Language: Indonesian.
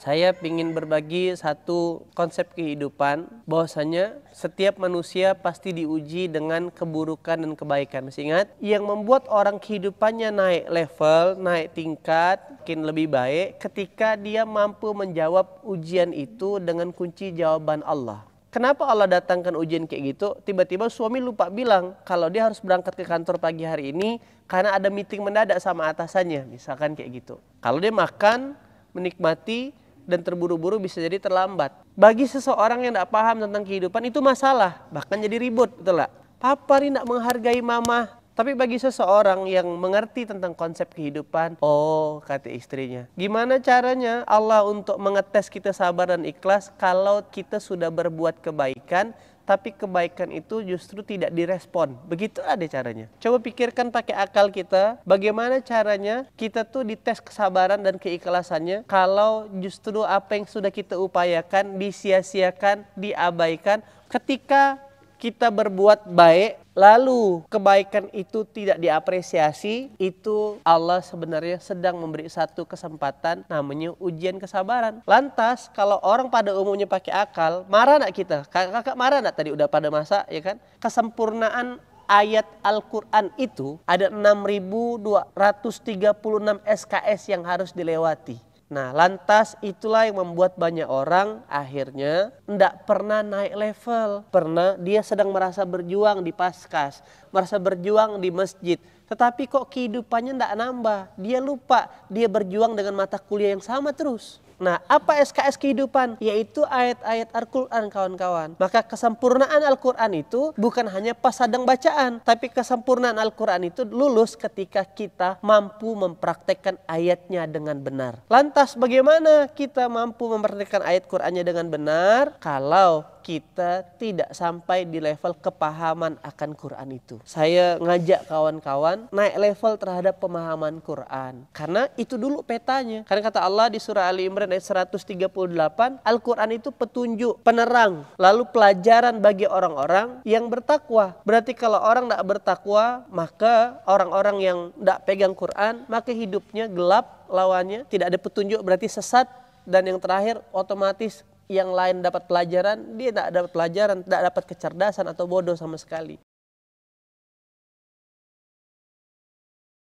saya ingin berbagi satu konsep kehidupan bahwasanya setiap manusia pasti diuji dengan keburukan dan kebaikan. Masih ingat? Yang membuat orang kehidupannya naik level, naik tingkat, mungkin lebih baik ketika dia mampu menjawab ujian itu dengan kunci jawaban Allah. Kenapa Allah datangkan ujian kayak gitu? Tiba-tiba suami lupa bilang kalau dia harus berangkat ke kantor pagi hari ini karena ada meeting mendadak sama atasannya, misalkan kayak gitu. Kalau dia makan, menikmati, dan terburu-buru bisa jadi terlambat. Bagi seseorang yang tidak paham tentang kehidupan itu masalah, bahkan jadi ribut, betul lah. Papa ini tidak menghargai mama, tapi bagi seseorang yang mengerti tentang konsep kehidupan, oh kata istrinya, gimana caranya Allah untuk mengetes kita sabar dan ikhlas kalau kita sudah berbuat kebaikan tapi kebaikan itu justru tidak direspon. Begitu ada caranya. Coba pikirkan pakai akal kita, bagaimana caranya kita tuh dites kesabaran dan keikhlasannya kalau justru apa yang sudah kita upayakan disia-siakan, diabaikan ketika kita berbuat baik lalu kebaikan itu tidak diapresiasi, itu Allah sebenarnya sedang memberi satu kesempatan namanya ujian kesabaran. Lantas kalau orang pada umumnya pakai akal, marah nak kita? Kakak kakak marah nak tadi udah pada masa ya kan? Kesempurnaan ayat Al-Quran itu ada 6.236 SKS yang harus dilewati. Nah, lantas itulah yang membuat banyak orang akhirnya tidak pernah naik level. Pernah dia sedang merasa berjuang di paskas, merasa berjuang di masjid, tetapi kok kehidupannya tidak nambah. Dia lupa, dia berjuang dengan mata kuliah yang sama terus. Nah, apa SKS kehidupan? Yaitu ayat-ayat Al-Quran, kawan-kawan. Maka kesempurnaan Al-Quran itu bukan hanya pas sadang bacaan, tapi kesempurnaan Al-Quran itu lulus ketika kita mampu mempraktekkan ayatnya dengan benar. Lantas, bagaimana kita mampu mempraktekkan ayat Qurannya dengan benar? Kalau kita tidak sampai di level kepahaman akan Quran itu. Saya ngajak kawan-kawan naik level terhadap pemahaman Quran. Karena itu dulu petanya. Karena kata Allah di surah Ali Imran ayat 138, Al-Quran itu petunjuk, penerang, lalu pelajaran bagi orang-orang yang bertakwa. Berarti kalau orang tidak bertakwa, maka orang-orang yang tidak pegang Quran, maka hidupnya gelap lawannya, tidak ada petunjuk berarti sesat dan yang terakhir otomatis yang lain dapat pelajaran, dia tidak dapat pelajaran, tidak dapat kecerdasan atau bodoh sama sekali.